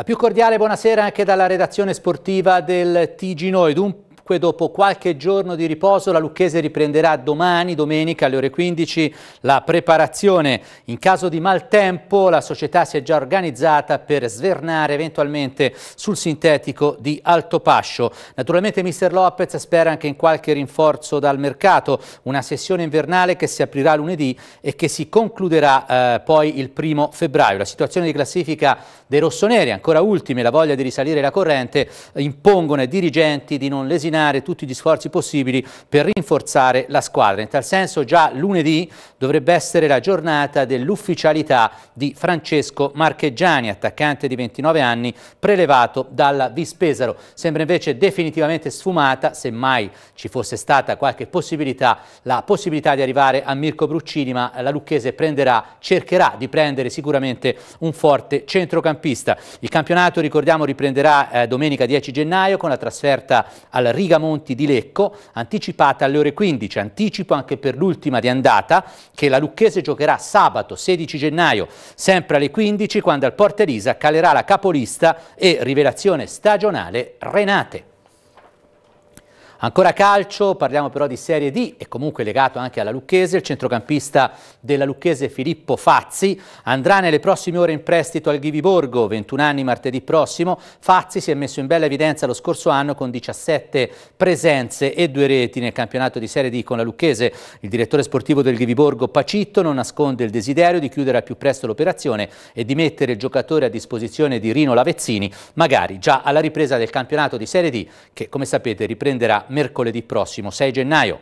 La più cordiale buonasera anche dalla redazione sportiva del TG Noi dunque dopo qualche giorno di riposo la Lucchese riprenderà domani, domenica alle ore 15, la preparazione. In caso di maltempo la società si è già organizzata per svernare eventualmente sul sintetico di Altopascio. Naturalmente mister Lopez spera anche in qualche rinforzo dal mercato, una sessione invernale che si aprirà lunedì e che si concluderà eh, poi il primo febbraio. La situazione di classifica dei rossoneri, ancora ultime, la voglia di risalire la corrente, impongono ai dirigenti di non lesinare coordinare tutti gli sforzi possibili per rinforzare la squadra. In tal senso già lunedì dovrebbe essere la giornata dell'ufficialità di Francesco Marcheggiani, attaccante di 29 anni, prelevato dalla Vispesaro. Sembra invece definitivamente sfumata, semmai ci fosse stata qualche possibilità, la possibilità di arrivare a Mirko Bruccini, ma la Lucchese prenderà, cercherà di prendere sicuramente un forte centrocampista. Il campionato, ricordiamo, riprenderà eh, domenica 10 gennaio con la trasferta al Rio Rigamonti di Lecco, anticipata alle ore 15. Anticipo anche per l'ultima di andata che la Lucchese giocherà sabato 16 gennaio, sempre alle 15, quando al Porta Elisa calerà la capolista e rivelazione stagionale Renate. Ancora calcio, parliamo però di Serie D e comunque legato anche alla Lucchese, il centrocampista della Lucchese Filippo Fazzi andrà nelle prossime ore in prestito al Ghiviborgo, 21 anni martedì prossimo. Fazzi si è messo in bella evidenza lo scorso anno con 17 presenze e due reti nel campionato di Serie D con la Lucchese. Il direttore sportivo del Ghiviborgo Pacitto non nasconde il desiderio di chiudere al più presto l'operazione e di mettere il giocatore a disposizione di Rino Lavezzini, magari già alla ripresa del campionato di Serie D che come sapete riprenderà mercoledì prossimo, 6 gennaio.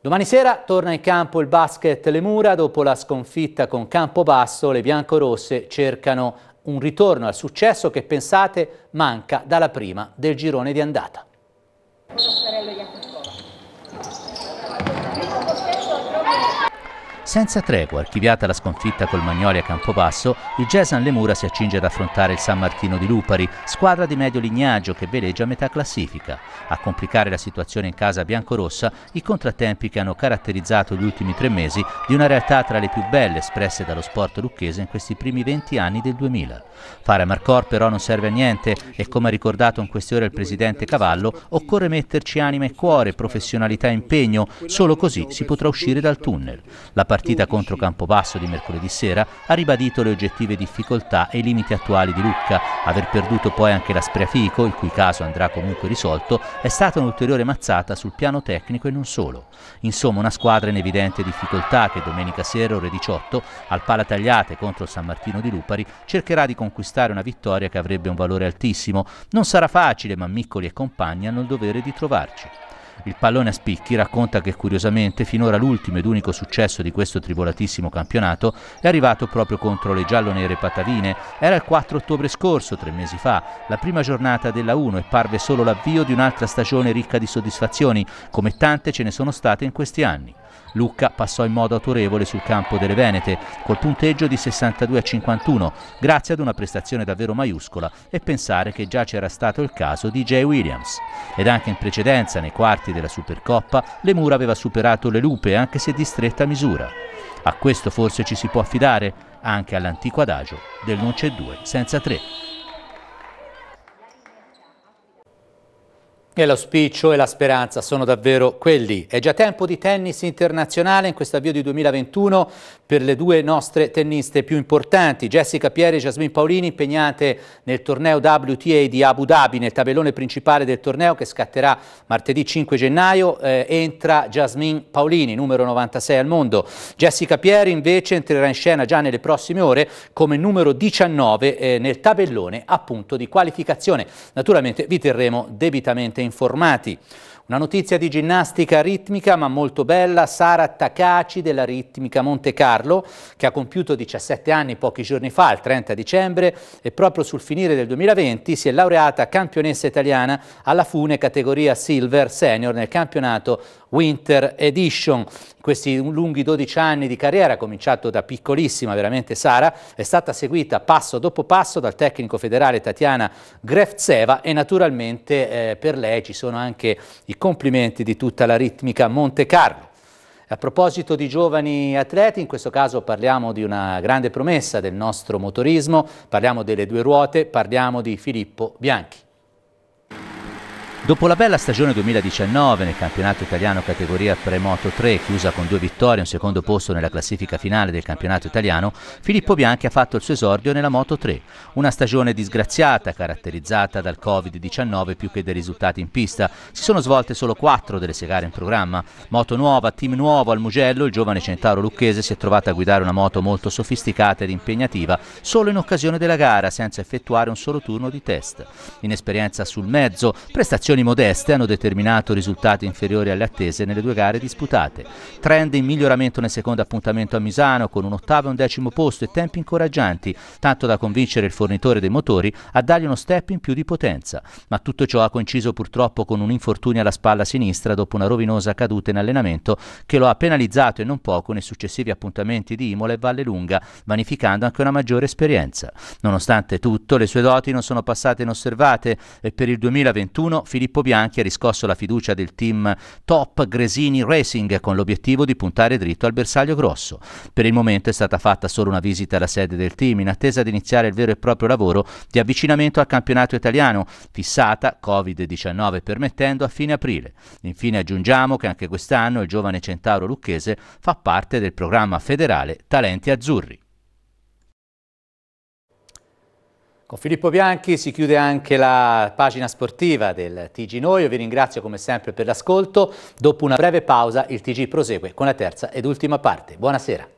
Domani sera torna in campo il basket Le Mura, dopo la sconfitta con Campobasso le biancorosse cercano un ritorno al successo che pensate manca dalla prima del girone di andata. Senza tregua, archiviata la sconfitta col Magnoli a Campobasso, il Gesan Lemura si accinge ad affrontare il San Martino di Lupari, squadra di medio lignaggio che veleggia a metà classifica. A complicare la situazione in casa biancorossa i contrattempi che hanno caratterizzato gli ultimi tre mesi di una realtà tra le più belle espresse dallo sport lucchese in questi primi 20 anni del 2000. Fare a Marcor però non serve a niente e come ha ricordato in queste ore il presidente Cavallo, occorre metterci anima e cuore, professionalità e impegno, solo così si potrà uscire dal tunnel. La partita contro Campobasso di mercoledì sera ha ribadito le oggettive difficoltà e i limiti attuali di Lucca. Aver perduto poi anche la Spreafico, il cui caso andrà comunque risolto, è stata un'ulteriore mazzata sul piano tecnico e non solo. Insomma una squadra in evidente difficoltà che domenica sera ore 18 al Pala Tagliate contro San Martino di Lupari cercherà di conquistare una vittoria che avrebbe un valore altissimo. Non sarà facile ma Miccoli e compagni hanno il dovere di trovarci. Il pallone a spicchi racconta che curiosamente finora l'ultimo ed unico successo di questo tribolatissimo campionato è arrivato proprio contro le giallo-nere patavine. Era il 4 ottobre scorso, tre mesi fa, la prima giornata della 1 e parve solo l'avvio di un'altra stagione ricca di soddisfazioni, come tante ce ne sono state in questi anni. Lucca passò in modo autorevole sul campo delle Venete col punteggio di 62 a 51 grazie ad una prestazione davvero maiuscola e pensare che già c'era stato il caso di Jay Williams. Ed anche in precedenza nei quarti quarti della Supercoppa, le Mura aveva superato le Lupe anche se di stretta misura. A questo forse ci si può affidare, anche all'antico adagio del non c'è due senza tre. E l'auspicio e la speranza sono davvero quelli. È già tempo di tennis internazionale in questo avvio di 2021 per le due nostre tenniste più importanti, Jessica Pieri e Jasmine Paolini, impegnate nel torneo WTA di Abu Dhabi, nel tabellone principale del torneo che scatterà martedì 5 gennaio, eh, entra Jasmine Paolini, numero 96 al mondo. Jessica Pieri invece entrerà in scena già nelle prossime ore come numero 19 eh, nel tabellone appunto di qualificazione. Naturalmente vi terremo debitamente in informati. Una notizia di ginnastica ritmica ma molto bella, Sara Takaci della Ritmica Monte Carlo, che ha compiuto 17 anni pochi giorni fa, il 30 dicembre, e proprio sul finire del 2020 si è laureata campionessa italiana alla Fune categoria Silver Senior nel campionato Winter Edition. Questi lunghi 12 anni di carriera, cominciato da piccolissima, veramente Sara, è stata seguita passo dopo passo dal tecnico federale Tatiana Grefzeva e naturalmente eh, per lei ci sono anche i complimenti di tutta la ritmica Monte Carlo. A proposito di giovani atleti, in questo caso parliamo di una grande promessa del nostro motorismo, parliamo delle due ruote, parliamo di Filippo Bianchi. Dopo la bella stagione 2019 nel campionato italiano categoria Premoto 3, chiusa con due vittorie e un secondo posto nella classifica finale del campionato italiano, Filippo Bianchi ha fatto il suo esordio nella Moto 3. Una stagione disgraziata, caratterizzata dal Covid-19 più che dai risultati in pista. Si sono svolte solo quattro delle sei gare in programma. Moto nuova, team nuovo al Mugello, il giovane centauro lucchese si è trovato a guidare una moto molto sofisticata ed impegnativa solo in occasione della gara, senza effettuare un solo turno di test. Inesperienza sul mezzo, prestazioni prestazioni modeste hanno determinato risultati inferiori alle attese nelle due gare disputate. Trend in miglioramento nel secondo appuntamento a Misano con un ottavo e un decimo posto e tempi incoraggianti, tanto da convincere il fornitore dei motori a dargli uno step in più di potenza. Ma tutto ciò ha coinciso purtroppo con un infortunio alla spalla sinistra dopo una rovinosa caduta in allenamento che lo ha penalizzato e non poco nei successivi appuntamenti di Imola e Valle Lunga, vanificando anche una maggiore esperienza. Nonostante tutto, le sue doti non sono passate inosservate e per il 2021 Filippo Filippo Bianchi ha riscosso la fiducia del team Top Gresini Racing con l'obiettivo di puntare dritto al bersaglio grosso. Per il momento è stata fatta solo una visita alla sede del team in attesa di iniziare il vero e proprio lavoro di avvicinamento al campionato italiano, fissata, Covid-19 permettendo, a fine aprile. Infine aggiungiamo che anche quest'anno il giovane centauro lucchese fa parte del programma federale Talenti Azzurri. Con Filippo Bianchi si chiude anche la pagina sportiva del TG Noi, io vi ringrazio come sempre per l'ascolto, dopo una breve pausa il TG prosegue con la terza ed ultima parte. Buonasera.